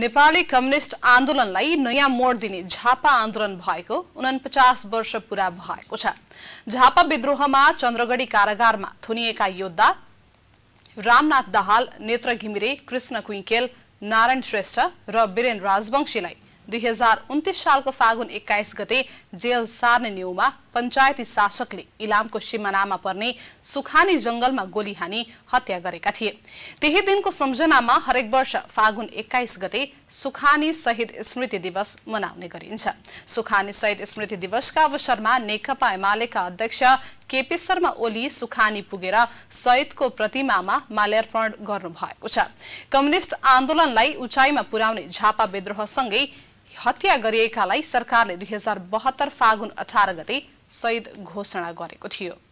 Nepali communist आन्दोलनलाई नयाँ मोड दिने झापा आन्दोलन भएको उनपचास वर्ष पुरा भएको छ झापा विद्रोहमा चन्द्रगढी कारागारमा थुनिएका योद्धा रामनाथ दाहाल नेत्र घिमिरे कृष्ण कुइकेल नारायण श्रेष्ठ र बिरेन राजवंशीलाई दुई हजार उन्तिस सालको फागुन एक्काइस गते जेल सार्ने न्युमा पञ्चायती शासकले इलामको सिमानामा पर्ने सुखानी जङ्गलमा गोली हानी हत्या गरेका थिए त्यही दिनको सम्झनामा हरेक वर्ष फागुन एक्काइस गते सुखानी शहीद स्मृति दिवस मनाउने गरिन्छ सुखानी शहीद स्मृति दिवसका अवसरमा नेकपा एमालेका अध्यक्ष केपी शर्मा ओली सुखानी पुगेर शहीदको प्रतिमामा माल्यार्पण गर्नु भएको छ कम्युनिष्ट आन्दोलनलाई उचाइमा पुर्याउने झापा विद्रोहसँगै हत्या गरिएकालाई सरकारले दुई हजार बहत्तर फागुन अठार गते सहित घोषणा गरेको थियो